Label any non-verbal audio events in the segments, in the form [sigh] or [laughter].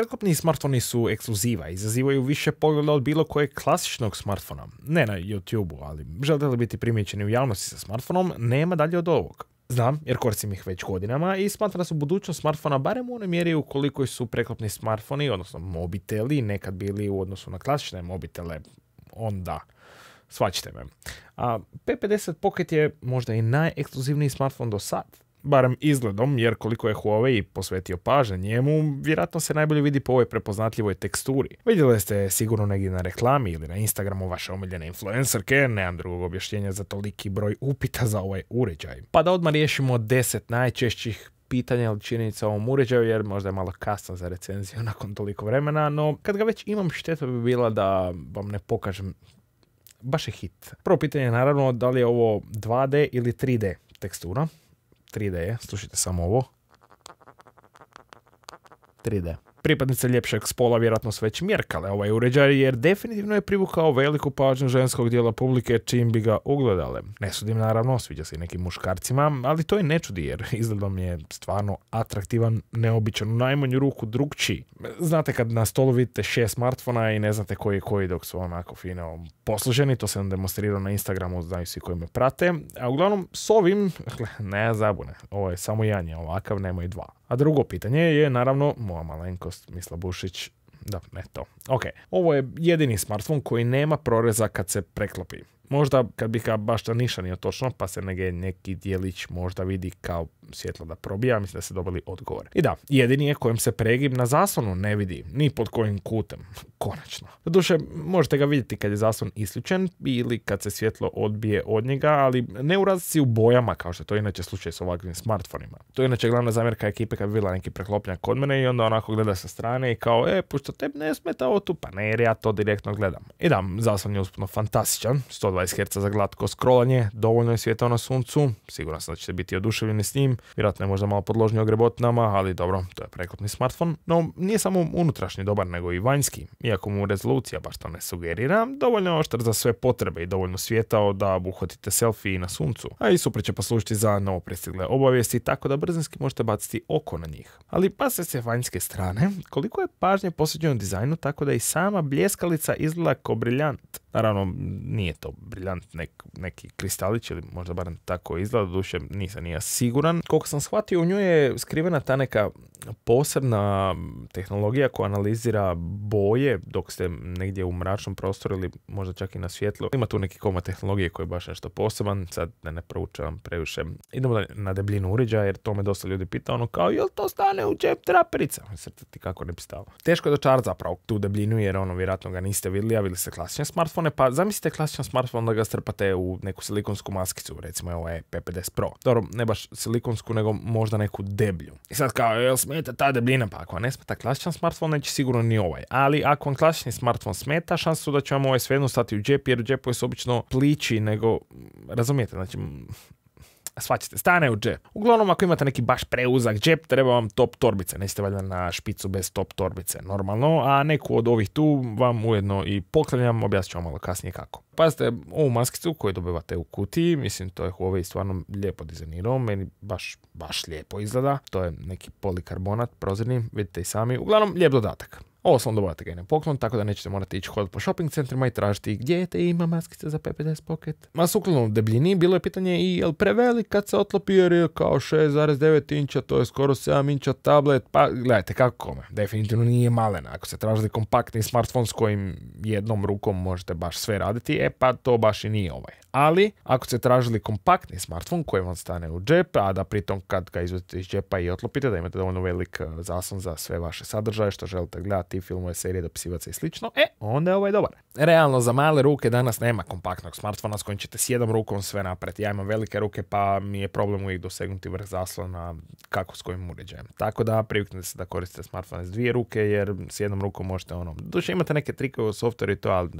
Prekopni smartfoni su ekskluziva, izazivaju više pogleda od bilo kojeg klasičnog smartfona. Ne na YouTube-u, ali želite li biti primijećeni u javnosti sa smartfonom, nema dalje od ovog. Znam, jer koristim ih već godinama i smatram su budućnost smartfona barem u onoj mjeri u koliko su preklopni smartfoni, odnosno mobiteli, nekad bili u odnosu na klasične mobitele, onda svačite me. A P50 Pocket je možda i najekskluzivniji smartfon do sad barem izgledom, jer koliko je Huawei posvetio pažnje njemu, vjerojatno se najbolje vidi po ovoj prepoznatljivoj teksturi. Vidjeli ste sigurno negdje na reklami ili na Instagramu vaše omiljene influencerke, nemam drugog objašnjenja za toliki broj upita za ovaj uređaj. Pa da odmah riješimo 10 najčešćih pitanja ili činjenica o ovom uređaju jer možda je malo kasno za recenziju [laughs] nakon toliko vremena, no kad ga već imam šteta bi bila da vam ne pokažem baš je hit. Prvo pitanje je naravno da li je ovo 2D ili 3D tekstura. 3D je, slušajte samo ovo. 3D. Pripadnice ljepšeg spola vjerojatno su već mjerkale ovaj uređaj jer definitivno je privukao veliku pažnju ženskog dijela publike čim bi ga ugledale. Ne sudim naravno, sviđa se i nekim muškarcima, ali to je ne čudi jer [laughs] izgledom je stvarno atraktivan, neobičan, u najmanju ruku drugčiji. Znate kad na stolu vidite šest smartfona i ne znate koji je koji dok su onako fino posluženi, to sam demonstrirao na Instagramu, znaju svi koji me prate. A uglavnom s ovim, [laughs] ne zabune, ovo je samo jedan je ovakav, i dva. A drugo pitanje je naravno moja malenkost Misla Bušić. Da, ne to. Ok, ovo je jedini smartphone koji nema proreza kad se preklopi. Možda kad bi ga baš nije točno, pa se nege neki dijelić možda vidi kao svjetlo da probija, mislim da se dobili odgovor. I da, jedini je kojem se pregib na zaslonu ne vidi, ni pod kojim kutem, [laughs] konačno. Doduše, možete ga vidjeti kad je zaslon isključen ili kad se svjetlo odbije od njega, ali ne u razlici u bojama, kao što je to inače slučaj s ovakvim smartfonima. To je inače glavna zamjerka ekipe kad bi bila neki preklopljan kod mene i onda onako gleda sa strane i kao, e, pošto te ne smeta ovo tu, pa ja to direktno gledam. I da, zaslon je uspuno fantastičan, iz Hz za glatko scrollanje, dovoljno je svjetao na suncu, siguran sam da ćete biti oduševljeni s njim, vjerojatno je možda malo o grebotinama, ali dobro, to je preklopni smartfon, no nije samo unutrašnji dobar nego i vanjski, iako mu rezolucija baš to ne sugerira, dovoljno je oštar za sve potrebe i dovoljno svijetao da obuhvatite selfie na suncu, a i super će poslužiti za novo prestigle obavijesti tako da brzinski možete baciti oko na njih. Ali pa se vanjske strane, koliko je pažnje posvećeno dizajnu tako da i sama bljeskalica izgleda ko briljant. Naravno, nije to briljant neki kristalić ili možda barem tako izgleda, duše nisam nija siguran. Koliko sam shvatio, u njoj je skrivena ta neka posebna tehnologija koja analizira boje dok ste negdje u mračnom prostoru ili možda čak i na svjetlu. Ima tu neki koma tehnologije koji je baš nešto poseban, sad da ne proučavam previše. Idemo na debljinu uređaja jer to me dosta ljudi pita, ono kao jel to stane u džep traperica? Srce ti kako ne bi stalo. Teško je dočarati zapravo tu debljinu jer ono vjerojatno ga niste vidjeli, a vidjeli ste klasične smartfone, pa zamislite klasičan smartphone onda ga strpate u neku silikonsku maskicu, recimo ovo je P50 Pro. Dobro, ne baš silikonsku, nego možda neku deblju. I sad kao, jel smeta ta debljina? Pa ako vam ne smeta klasičan smartphone, neće sigurno ni ovaj. Ali ako vam klasični smartphone smeta, šansu su da će vam ovaj svejedno stati u džep, jer u džepu obično pliči, nego, razumijete, znači, Svaćate, stane u džep. Uglavnom, ako imate neki baš preuzak džep, treba vam top torbice. Nećete valjda na špicu bez top torbice, normalno. A neku od ovih tu vam ujedno i poklanjam, objasnit ću vam malo kasnije kako. Pazite, ovu maskicu koju dobivate u kutiji, mislim to je Huawei ovaj stvarno lijepo dizajnirao, meni baš, baš lijepo izgleda. To je neki polikarbonat prozirni, vidite i sami. Uglavnom, lijep dodatak. Ovo sam dobavate ga i na poklon, tako da nećete morati ići hodati po shopping centrima i tražiti gdje te ima maskice za p Pocket. Ma sukladno debljini bilo je pitanje i jel prevelik kad se otlopi jer je kao 6,9 inča, to je skoro 7 inča tablet, pa gledajte kako kome, definitivno nije malena, Ako se tražili kompaktni smartphone s kojim jednom rukom možete baš sve raditi, e pa to baš i nije ovaj. Ali, ako ste tražili kompaktni smartfon koji vam stane u džep, a da pritom kad ga izvedete iz džepa i otlopite, da imate dovoljno velik e, zaslon za sve vaše sadržaje što želite gledati, filmove, serije, dopisivaca i slično, e, onda je ovaj dobar. Realno, za male ruke danas nema kompaktnog smartfona s kojim ćete s jednom rukom sve napraviti. Ja imam velike ruke pa mi je problem uvijek dosegnuti vrh zaslona kako s kojim uređajem. Tako da priviknite se da koristite smartphone s dvije ruke jer s jednom rukom možete ono... Duše imate neke trikove u i to, ali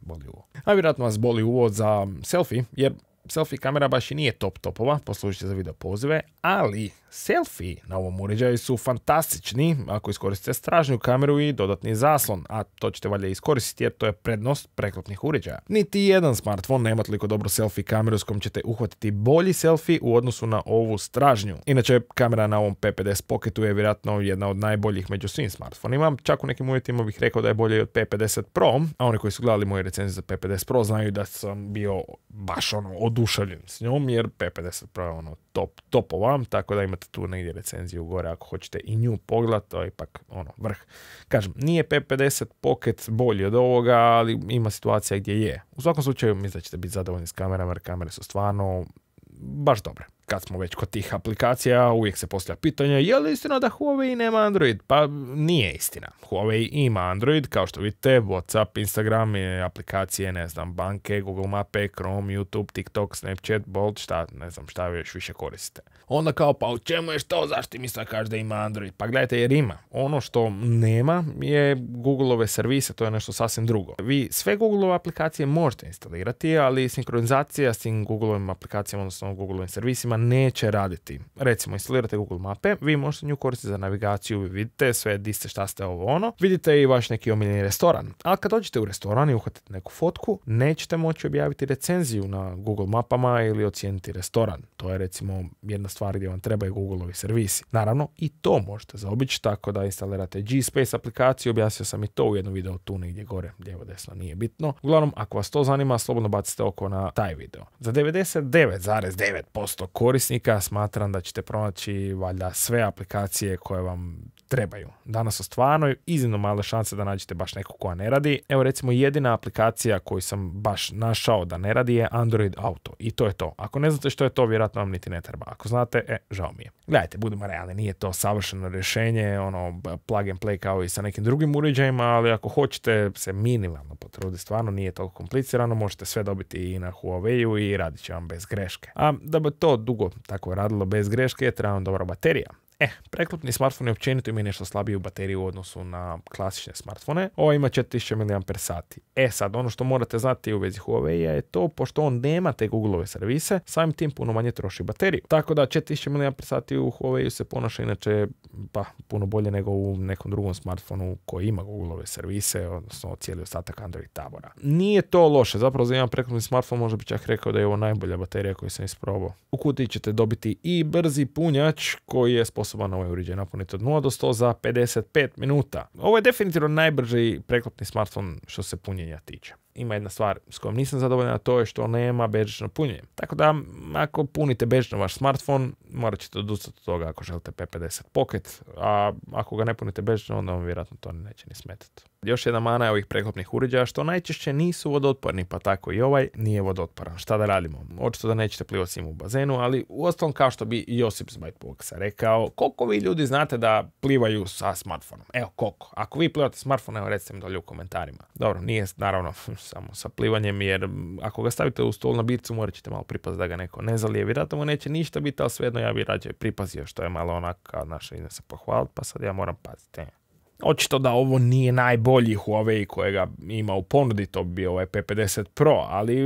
boli uvo. A vjerojatno vas boli uvo za selfie. Yep. selfie kamera baš i nije top topova, poslužite za video pozive, ali selfie na ovom uređaju su fantastični ako iskoristite stražnju kameru i dodatni zaslon, a to ćete valjda iskoristiti jer to je prednost preklopnih uređaja. Niti jedan smartphone nema toliko dobro selfie kameru s kojom ćete uhvatiti bolji selfie u odnosu na ovu stražnju. Inače, kamera na ovom P50 Pocketu je vjerojatno jedna od najboljih među svim smartfonima, čak u nekim uvjetima bih rekao da je bolje od P50 Pro, a oni koji su gledali moje recenzije za P50 Pro znaju da sam bio baš ono od oduševljen s njom jer P50 je ono top, top ovam, tako da imate tu negdje recenziju gore ako hoćete i nju pogled, to je ipak ono vrh. Kažem, nije P50 Pocket bolji od ovoga, ali ima situacija gdje je. U svakom slučaju mislim da ćete biti zadovoljni s kamerama jer kamere su stvarno baš dobre kad smo već kod tih aplikacija, uvijek se postavlja pitanje je li istina da Huawei nema Android? Pa nije istina. Huawei ima Android, kao što vidite, Whatsapp, Instagram, e, aplikacije, ne znam, banke, Google Mape, Chrome, YouTube, TikTok, Snapchat, Bolt, šta, ne znam šta još više koristite. Onda kao, pa u čemu je što, zašto mi sad kaže da ima Android? Pa gledajte, jer ima. Ono što nema je Googleove servise, to je nešto sasvim drugo. Vi sve Googleove aplikacije možete instalirati, ali sinkronizacija s tim Googleovim aplikacijama, odnosno Googleovim servisima neće raditi. Recimo, instalirate Google mape, vi možete nju koristiti za navigaciju, vi vidite sve, di ste, šta ste, ovo ono. Vidite i vaš neki omiljeni restoran. Ali kad dođete u restoran i uhvatite neku fotku, nećete moći objaviti recenziju na Google mapama ili ocijeniti restoran. To je recimo jedna stvar gdje vam trebaju ovi servisi. Naravno, i to možete zaobići tako da instalirate G-Space aplikaciju, objasnio sam i to u jednom videu tu negdje gore, lijevo desno, nije bitno. Uglavnom, ako vas to zanima, slobodno bacite oko na taj video. Za 99,9% korisnika smatram da ćete pronaći valjda sve aplikacije koje vam trebaju. Danas su stvarno iznimno male šanse da nađete baš neku koja ne radi. Evo recimo jedina aplikacija koju sam baš našao da ne radi je Android Auto i to je to. Ako ne znate što je to, vjerojatno vam niti ne treba. Ako znate, e, žao mi je. Gledajte, budemo realni, nije to savršeno rješenje, ono plug and play kao i sa nekim drugim uređajima, ali ako hoćete se minimalno potruditi, stvarno nije toliko komplicirano, možete sve dobiti i na huawei i radit će vam bez greške. A da bi to dugo tako radilo bez greške, treba vam dobra baterija, E, preklopni smartfoni općenito imaju nešto slabiju bateriju u odnosu na klasične smartfone. Ovo ima 4000 mAh. E sad, ono što morate znati u vezi Huawei je to, pošto on nema te Googleove servise, samim tim puno manje troši bateriju. Tako da 4000 mAh u Huawei se ponaša inače pa puno bolje nego u nekom drugom smartfonu koji ima Googleove servise, odnosno cijeli ostatak Android tabora. Nije to loše, zapravo za jedan preklopni smartfon možda bi čak rekao da je ovo najbolja baterija koju sam isprobao. U kutiji ćete dobiti i brzi punjač koji je osoba na ovaj uređaj napuniti od 0 do 100 za 55 minuta. Ovo je definitivno najbrži preklopni smartfon što se punjenja tiče ima jedna stvar s kojom nisam zadovoljan, a to je što nema bežično punjenje. Tako da, ako punite bežično vaš smartphone, morat ćete odustati od toga ako želite P50 Pocket, a ako ga ne punite bežično, onda vam vjerojatno to neće ni smetati. Još jedna mana je ovih preklopnih uređaja što najčešće nisu vodotporni pa tako i ovaj nije vodootporan. Šta da radimo? Očito da nećete plivati s njim u bazenu, ali uostalom kao što bi Josip Zbajtboksa rekao, koliko vi ljudi znate da plivaju sa smartfonom? Evo koliko. Ako vi plivate smartfonom evo recite mi dolje u komentarima. Dobro, nije naravno samo sa plivanjem, jer ako ga stavite u stol na bircu morat ćete malo pripaziti da ga neko ne zalije. Vjerojatno mu neće ništa biti, ali svejedno ja bi rađe pripazio što je malo onak, kao naša idem se pohvaliti, pa sad ja moram paziti. E. Očito da ovo nije najbolji Huawei kojega ima u ponudi, to bi bio ovaj P50 Pro, ali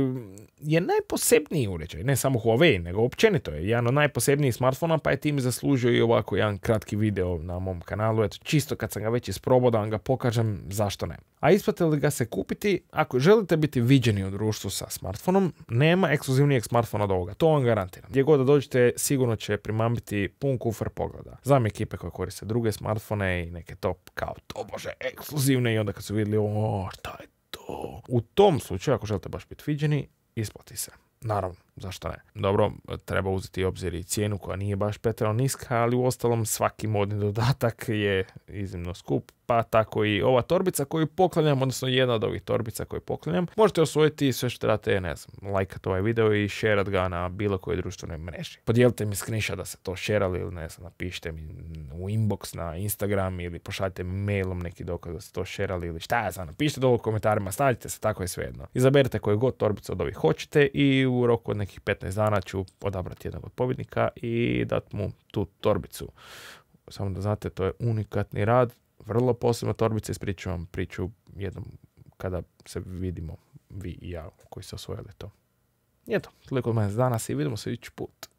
je najposebniji uređaj, ne samo Huawei, nego općenito je jedan od najposebnijih smartfona, pa je tim zaslužio i ovako jedan kratki video na mom kanalu, eto čisto kad sam ga već isprobao da vam ga pokažem, zašto ne a isplate li ga se kupiti ako želite biti viđeni u društvu sa smartfonom, nema ekskluzivnijeg smartfona od ovoga, to vam garantiram. Gdje god da dođete, sigurno će primambiti pun kufer pogleda. Znam ekipe koje koriste druge smartfone i neke top kao to bože ekskluzivne i onda kad su vidjeli o, šta je to. U tom slučaju, ako želite baš biti viđeni, isplati se. Naravno zašto ne? Dobro, treba uzeti u obzir i cijenu koja nije baš pretjerano niska, ali u ostalom svaki modni dodatak je iznimno skup, pa tako i ova torbica koju poklanjam, odnosno jedna od ovih torbica koju poklanjam, možete osvojiti sve što trebate, ne znam, lajkat ovaj video i šerat ga na bilo kojoj društvenoj mreži. Podijelite mi skriša da se to šerali ili ne znam, napišite mi u inbox na Instagram ili pošaljite mailom neki dokaz da se to šerali ili šta ja znam, napišite dole u komentarima, snađite se, tako je svejedno. Izaberite koju god torbicu od ovih hoćete i u roku od nekih 15 dana ću odabrati jednog od pobjednika i dati mu tu torbicu. Samo da znate, to je unikatni rad, vrlo posebna torbica, vam priču jednom kada se vidimo vi i ja koji ste osvojili to. I eto, toliko od mene danas i vidimo se ići put.